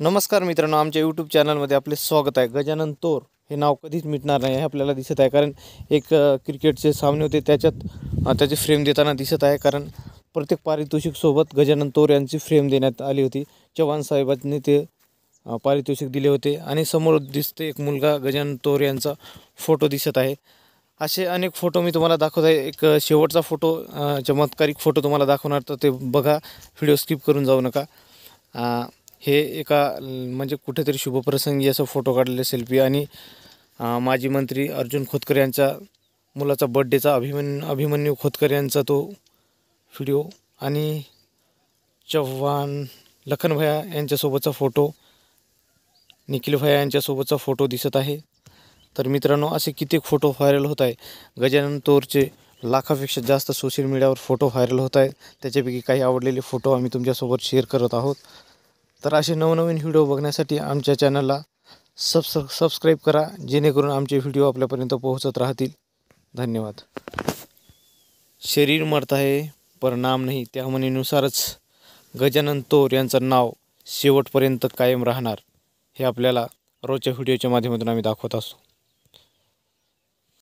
नमस्कार मित्रांनो आमच्या यूट्यूब चॅनलमध्ये आपले स्वागत आहे गजानन तोर हे नाव कधीच मिटणार नाही हे आपल्याला दिसत आहे कारण एक क्रिकेटचे सामने होते त्याच्यात त्याचे फ्रेम देताना दिसत आहे कारण प्रत्येक पारितोषिकसोबत गजानन तोर यांची फ्रेम देण्यात आली होती चव्हाण साहेबांनी ते पारितोषिक दिले होते आणि समोर दिसते एक मुलगा गजानन तोर यांचा फोटो दिसत आहे असे अनेक फोटो मी तुम्हाला दाखवत आहे एक शेवटचा फोटो चमत्कारिक फोटो तुम्हाला दाखवणार तर ते बघा व्हिडिओ स्किप करून जाऊ नका हे एका म्हणजे कुठेतरी शुभप्रसंगी असं फोटो काढलेले सेल्फी आणि माजी मंत्री अर्जुन खोतकर यांचा मुलाचा बड्डेचा अभिमन अभिमन्यू खोतकर यांचा तो व्हिडिओ आणि चव्हाण लखनभया यांच्यासोबतचा फोटो निखिल भया यांच्यासोबतचा फोटो दिसत आहे तर मित्रांनो असे किती फोटो व्हायरल होत आहे गजानन तोरचे लाखापेक्षा जास्त सोशल मीडियावर फोटो व्हायरल होत आहेत त्याच्यापैकी काही आवडलेले फोटो आम्ही तुमच्यासोबत शेअर करत आहोत तर असे नवनवीन व्हिडिओ बघण्यासाठी आमच्या चॅनलला सबस सबस्क्राईब करा जेणेकरून आमचे व्हिडिओ आपल्यापर्यंत पोहोचत राहतील धन्यवाद शरीर मरत आहे परिणाम नाही त्या म्हणीनुसारच गजानन तोर यांचं नाव शेवटपर्यंत कायम राहणार हे आपल्याला रोजच्या व्हिडिओच्या माध्यमातून आम्ही दाखवत असो